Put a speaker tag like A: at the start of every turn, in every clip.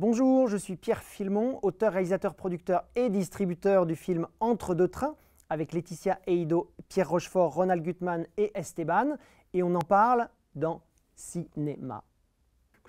A: Bonjour, je suis Pierre Filmon, auteur, réalisateur, producteur et distributeur du film Entre deux trains avec Laetitia Eido, Pierre Rochefort, Ronald Gutmann et Esteban. Et on en parle dans Cinéma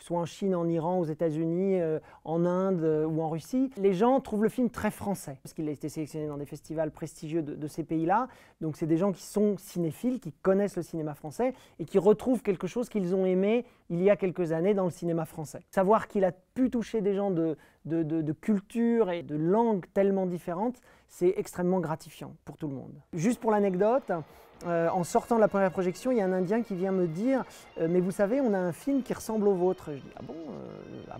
A: soit en Chine, en Iran, aux États-Unis, euh, en Inde euh, ou en Russie, les gens trouvent le film très français, parce qu'il a été sélectionné dans des festivals prestigieux de ces pays-là. Donc c'est des gens qui sont cinéphiles, qui connaissent le cinéma français et qui retrouvent quelque chose qu'ils ont aimé il y a quelques années dans le cinéma français. Savoir qu'il a pu toucher des gens de, de, cultures et de langues tellement différentes, c'est extrêmement gratifiant pour tout le monde. Juste pour l'anecdote, euh, en sortant de la première projection, il y a un Indien qui vient me dire euh, Mais vous savez, on a un film qui ressemble au vôtre. » Je dis « Ah bon euh, ah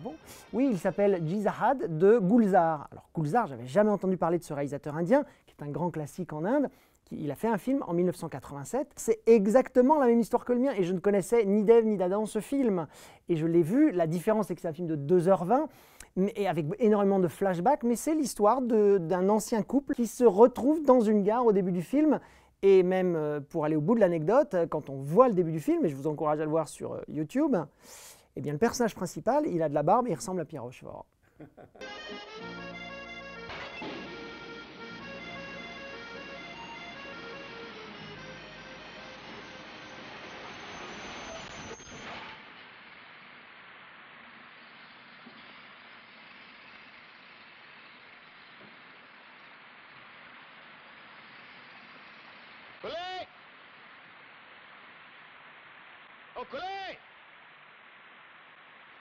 A: Oui, il s'appelle Jizahad de Gulzar. Alors Gulzar, j'avais jamais entendu parler de ce réalisateur indien, qui est un grand classique en Inde. Il a fait un film en 1987. C'est exactement la même histoire que le mien et je ne connaissais ni Dev ni Dada dans ce film. Et je l'ai vu. La différence, c'est que c'est un film de 2h20 et avec énormément de flashbacks, mais c'est l'histoire d'un ancien couple qui se retrouve dans une gare au début du film. Et même euh, pour aller au bout de l'anecdote, euh, quand on voit le début du film, et je vous encourage à le voir sur euh, YouTube, eh bien le personnage principal, il a de la barbe et il ressemble à Pierre Rochefort.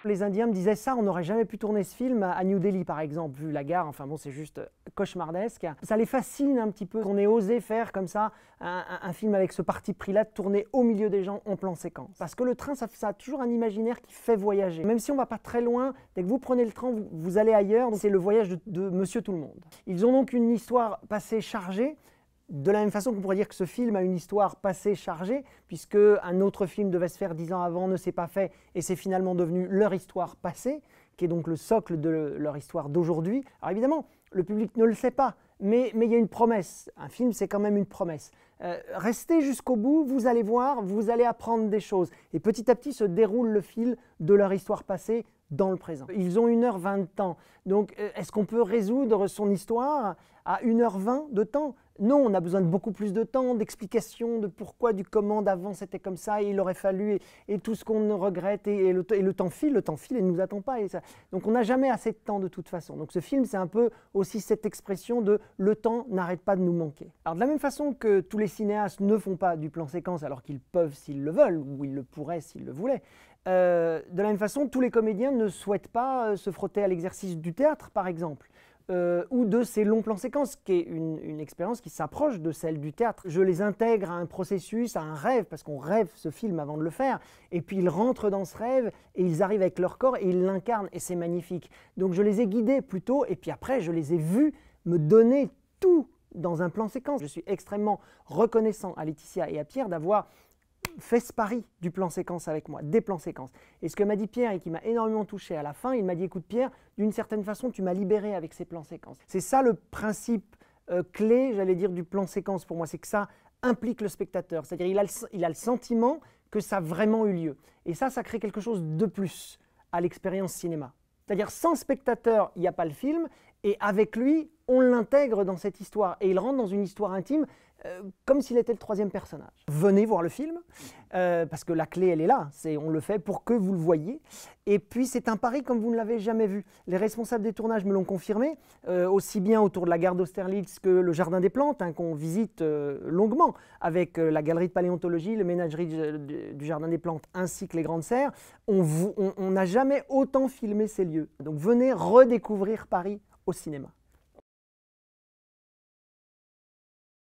A: Les Indiens me disaient ça, on n'aurait jamais pu tourner ce film à New Delhi par exemple, vu la gare, enfin bon c'est juste euh, cauchemardesque. Ça les fascine un petit peu qu'on ait osé faire comme ça un, film avec ce parti pris-là de tourner au milieu des gens en plan séquence. Parce que le train, ça, a toujours un imaginaire qui fait voyager. Même si on va pas très loin, dès que vous prenez le train, vous, allez ailleurs, c'est le voyage de, de Monsieur Tout-le-Monde. Ils ont donc une histoire passée chargée, de la même façon qu'on pourrait dire que ce film a une histoire passée chargée, puisque un autre film devait se faire dix ans avant, ne s'est pas fait, et c'est finalement devenu leur histoire passée, qui est donc le socle de leur histoire d'aujourd'hui. Alors évidemment, le public ne le sait pas, mais il y a une promesse. Un film, c'est quand même une promesse. Euh, restez jusqu'au bout, vous allez voir, vous allez apprendre des choses. Et petit à petit se déroule le fil de leur histoire passée dans le présent. Ils ont 1h20 de temps. Donc, euh, est-ce qu'on peut résoudre son histoire à 1h20 de temps Non, on a besoin de beaucoup plus de temps, d'explications, de pourquoi, du comment, d'avant c'était comme ça, et il aurait fallu, et, tout ce qu'on regrette, et, et, le, temps file, le temps file et ne nous attend pas. Et ça. Donc, on n'a jamais assez de temps de toute façon. Donc, ce film, c'est un peu aussi cette expression de le temps n'arrête pas de nous manquer. Alors, de la même façon que tous les cinéastes ne font pas du plan séquence alors qu'ils peuvent s'ils le veulent, ou ils le pourraient s'ils le voulaient, euh, de la même façon, tous les comédiens ne souhaitent pas euh, se frotter à l'exercice du théâtre, par exemple. Euh, ou de ces longs plans séquences, qui est une, une expérience qui s'approche de celle du théâtre. Je les intègre à un processus, à un rêve, parce qu'on rêve ce film avant de le faire, et puis ils rentrent dans ce rêve, et ils arrivent avec leur corps, et ils l'incarnent, et c'est magnifique. Donc je les ai guidés plutôt, et puis après, je les ai vus me donner tout dans un plan séquence. Je suis extrêmement reconnaissant à Laetitia et à Pierre d'avoir fais ce pari du plan séquence avec moi, des plans séquences. Et ce que m'a dit Pierre et qui m'a énormément touché à la fin, il m'a dit écoute Pierre, d'une certaine façon, tu m'as libéré avec ces plans séquences. C'est ça le principe euh, clé, j'allais dire, du plan séquence pour moi, c'est que ça implique le spectateur, c'est-à-dire il, a il a le sentiment que ça a vraiment eu lieu. Et ça, ça crée quelque chose de plus à l'expérience cinéma. C'est-à-dire sans spectateur, il n'y a pas le film, et avec lui, on l'intègre dans cette histoire et il rentre dans une histoire intime euh, comme s'il était le troisième personnage. Venez voir le film, euh, parce que la clé, elle est là. C'est, on le fait pour que vous le voyez. Et puis, c'est un pari comme vous ne l'avez jamais vu. Les responsables des tournages me l'ont confirmé, euh, aussi bien autour de la gare d'Austerlitz que le Jardin des Plantes, hein, qu'on visite longuement, avec la galerie de paléontologie, le ménagerie du, du, Jardin des Plantes, ainsi que les Grandes Serres. On n'a jamais autant filmé ces lieux. Donc, venez redécouvrir Paris au cinéma.